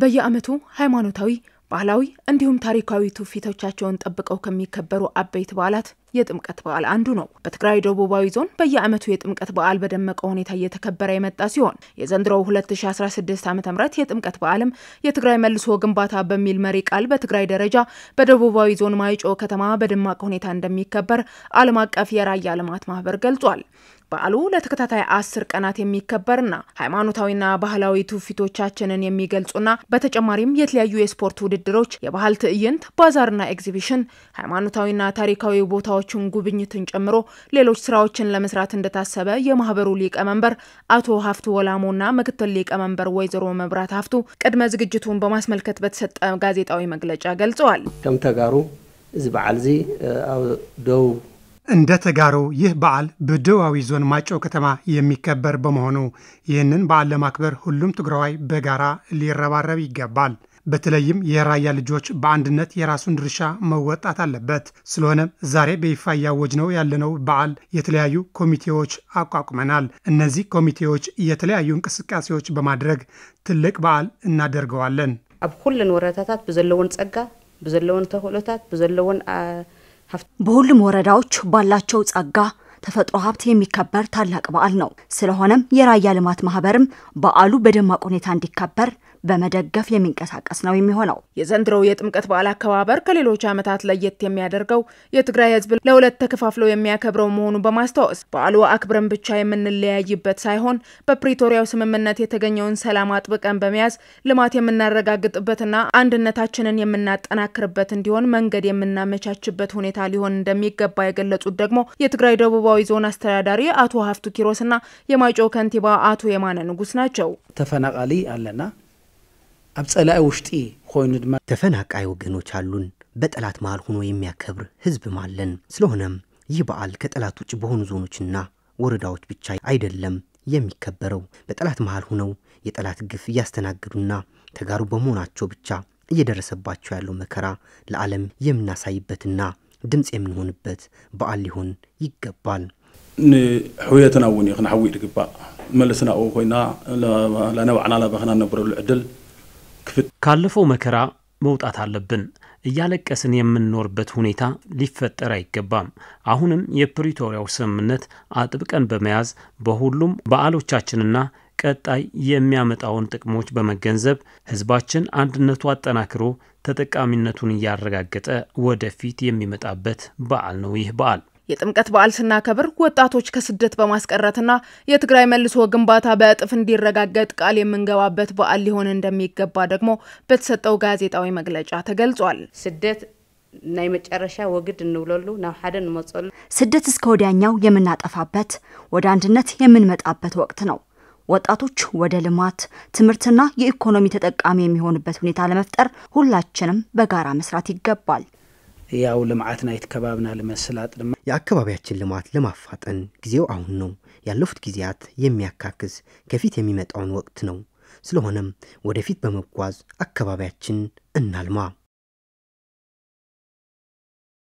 በየዓመቱ ሃይማኖታዊ ባህላዊ እንዲሁም ታሪካዊ ትውፊቶቻቸውን ጠብቀው ከሚከበሩ አበይት በዓላት የጥምቀት በዓል አንዱ ነው። በትግራይ ደቡባዊ ዞን በየዓመቱ የጥምቀት በዓል በደመቀ ሁኔታ እየተከበረ የመጣ ሲሆን የዘንድሮው 2016 ዓ ም የጥምቀት በዓልም የትግራይ መልሶ ግንባታ በሚል መሪ ቃል በትግራይ ደረጃ በደቡባዊ ዞን ማይጮ ከተማ በደማቅ ሁኔታ እንደሚከበር ዓለም አቀፍ የራያ ልማት ማህበር ገልጿል። በዓሉ ለተከታታይ አስር ቀናት የሚከበርና ሃይማኖታዊና ባህላዊ ትውፊቶቻችንን የሚገልጹና በተጨማሪም የተለያዩ የስፖርት ውድድሮች፣ የባህል ትዕይንት፣ ባዛርና ኤግዚቢሽን ሃይማኖታዊና ታሪካዊ ቦታዎች ቦታዎችን ጉብኝትን ጨምሮ ሌሎች ስራዎችን ለመስራት እንደታሰበ የማህበሩ ሊቀመንበር አቶ ሀፍቱ ወላሞና ምክትል ሊቀመንበር ወይዘሮ መብራት ሀፍቱ ቅድመ ዝግጅቱን በማስመልከት በተሰጠ ጋዜጣዊ መግለጫ ገልጸዋል። ከም ተጋሩ እዚ በዓል እዚ ኣብ ደቡብ እንደ ተጋሩ ይህ በዓል በደቡባዊ ዞን ማጮ ከተማ የሚከበር በመሆኑ ይህንን በዓል ለማክበር ሁሉም ትግራዋይ በጋራ ሊረባረብ ይገባል። በተለይም የራያ ልጆች በአንድነት የራሱን ድርሻ መወጣት አለበት። ስለሆነም ዛሬ በይፋ እያወጅነው ያለነው በዓል የተለያዩ ኮሚቴዎች አቋቁመናል። እነዚህ ኮሚቴዎች የተለያዩ እንቅስቃሴዎች በማድረግ ትልቅ በዓል እናደርገዋለን። ኣብ ኩለን ወረታታት ብዘለዎን ጸጋ ብዘለዎን ተክእሎታት ብዘለዎን በሁሉም ወረዳዎች ባላቸው ጸጋ ተፈጥሮ ሀብት የሚከበር ታላቅ በዓል ነው። ስለሆነም የራያ ልማት ማህበርም በዓሉ በደማቅ ሁኔታ እንዲከበር በመደገፍ የሚንቀሳቀስ ነው የሚሆነው። የዘንድሮው የጥምቀት በዓል አከባበር ከሌሎች ዓመታት ለየት የሚያደርገው የትግራይ ሕዝብ ለሁለት ተከፋፍለው የሚያከብረው መሆኑን በማስታወስ በዓሉ አክብረን ብቻ የምንለያይበት ሳይሆን በፕሪቶሪያው ስምምነት የተገኘውን ሰላም አጥብቀን በመያዝ ልማት የምናረጋግጥበትና አንድነታችንን የምናጠናክርበት እንዲሆን መንገድ የምናመቻችበት ሁኔታ ሊሆን እንደሚገባ የገለጹት ደግሞ የትግራይ ደቡባዊ ዞን አስተዳዳሪ አቶ ሀፍቱ ኪሮስና የማይጨው ከንቲባ አቶ የማነ ንጉስ ናቸው። ተፈናቃሊ አለና ኣብ ጸላኢ ውሽጢ ኮይኑ ድማ ተፈናቃይ ወገኖች አሉን። በጠላት መሃል ሆኖ የሚያከብር ህዝብም አለን። ስለሆነም ይህ በዓል ከጠላት ውጭ በሆኑ ዞኖችና ወረዳዎች ብቻ አይደለም የሚከበረው። በጠላት መሃል ሆነው የጠላት ግፍ እያስተናገዱና ተጋሩ በመሆናቸው ብቻ እየደረሰባቸው ያለው መከራ ለዓለም የምናሳይበትና ድምፅ የምንሆንበት በዓል ሊሆን ይገባል። ንሕውየትና እውን ክንሐዊእ ድግባእ መለስና ኡ ኮይና ለነባዕና ናባኸና ነብረሉ ዕድል ካለፈው መከራ መውጣት አለብን። እያለቀስን የምንኖርበት ሁኔታ ሊፈጠር አይገባም። አሁንም የፕሪቶሪያው ስምምነት አጥብቀን በመያዝ በሁሉም በዓሎቻችንና ቀጣይ የሚያመጣውን ጥቅሞች በመገንዘብ ሕዝባችን አንድነቱ አጠናክሮ ተጠቃሚነቱን እያረጋገጠ ወደፊት የሚመጣበት በዓል ነው ይህ በዓል። የጥምቀት በዓል ስናከብር ወጣቶች ከስደት በማስቀረትና የትግራይ መልሶ ግንባታ በእጥፍ እንዲረጋገጥ ቃል የምንገባበት በዓል ሊሆን እንደሚገባ ደግሞ በተሰጠው ጋዜጣዊ መግለጫ ተገልጿል። ስደት ናይ መጨረሻ ወግድ እንብለሉ ናብ ሓደ እንመፀሉ ስደት እስከ ወዲያኛው የምናጠፋበት ወደ አንድነት የምንመጣበት ወቅት ነው። ወጣቶች ወደ ልማት ትምህርትና የኢኮኖሚ ተጠቃሚ የሚሆንበት ሁኔታ ለመፍጠር ሁላችንም በጋራ መስራት ይገባል። ያው ናይት ከባብና ልመስላጥ ድማ የአካባቢያችን ልማት ለማፋጠን ጊዜው አሁን ነው። ያለፉት ጊዜያት የሚያካክስ ከፊት የሚመጣውን ወቅት ነው። ስለሆነም ወደፊት በመጓዝ አካባቢያችን እናልማ።